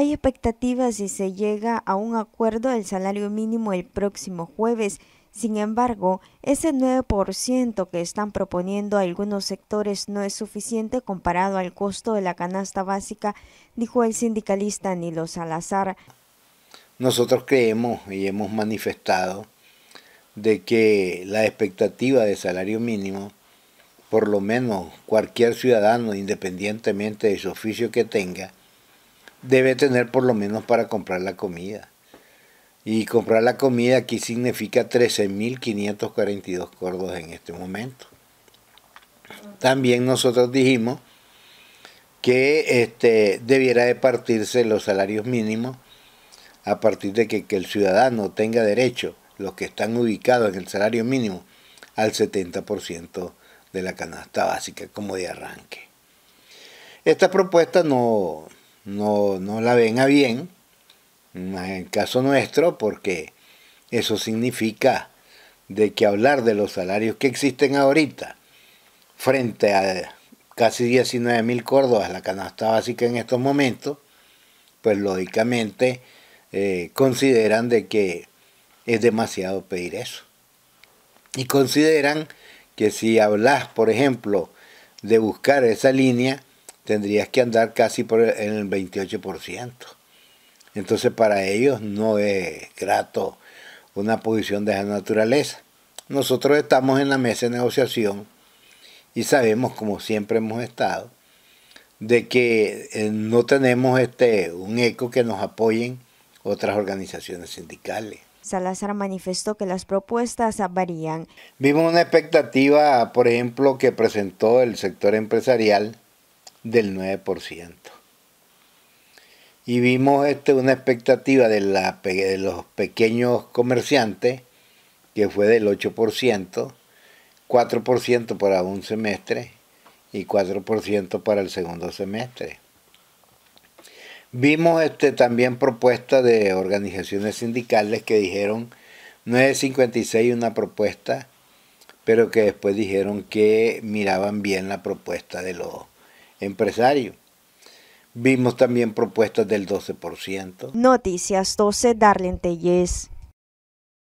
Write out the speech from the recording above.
Hay expectativas si se llega a un acuerdo del salario mínimo el próximo jueves. Sin embargo, ese 9% que están proponiendo algunos sectores no es suficiente comparado al costo de la canasta básica, dijo el sindicalista Nilo Salazar. Nosotros creemos y hemos manifestado de que la expectativa de salario mínimo, por lo menos cualquier ciudadano, independientemente de su oficio que tenga, debe tener por lo menos para comprar la comida. Y comprar la comida aquí significa 13.542 cordos en este momento. También nosotros dijimos que este, debiera de partirse los salarios mínimos a partir de que el ciudadano tenga derecho, los que están ubicados en el salario mínimo, al 70% de la canasta básica como de arranque. Esta propuesta no, no, la ven a bien, en el caso nuestro, porque eso significa de que hablar de los salarios que existen ahorita frente a casi 19 mil córdobas la canasta básica en estos momentos, pues lógicamente eh, consideran de que es demasiado pedir eso. Y consideran que si hablas, por ejemplo, de buscar esa línea, tendrías que andar casi por el, el 28%. Entonces para ellos no es grato una posición de esa naturaleza. Nosotros estamos en la mesa de negociación y sabemos, como siempre hemos estado, de que eh, no tenemos este, un eco que nos apoyen otras organizaciones sindicales. Salazar manifestó que las propuestas varían. Vimos una expectativa, por ejemplo, que presentó el sector empresarial del 9%. Y vimos este, una expectativa de, la, de los pequeños comerciantes que fue del 8%, 4% para un semestre y 4% para el segundo semestre. Vimos este, también propuestas de organizaciones sindicales que dijeron 9.56 una propuesta, pero que después dijeron que miraban bien la propuesta de los empresario. Vimos también propuestas del 12%. Noticias 12, Darlene Tellez.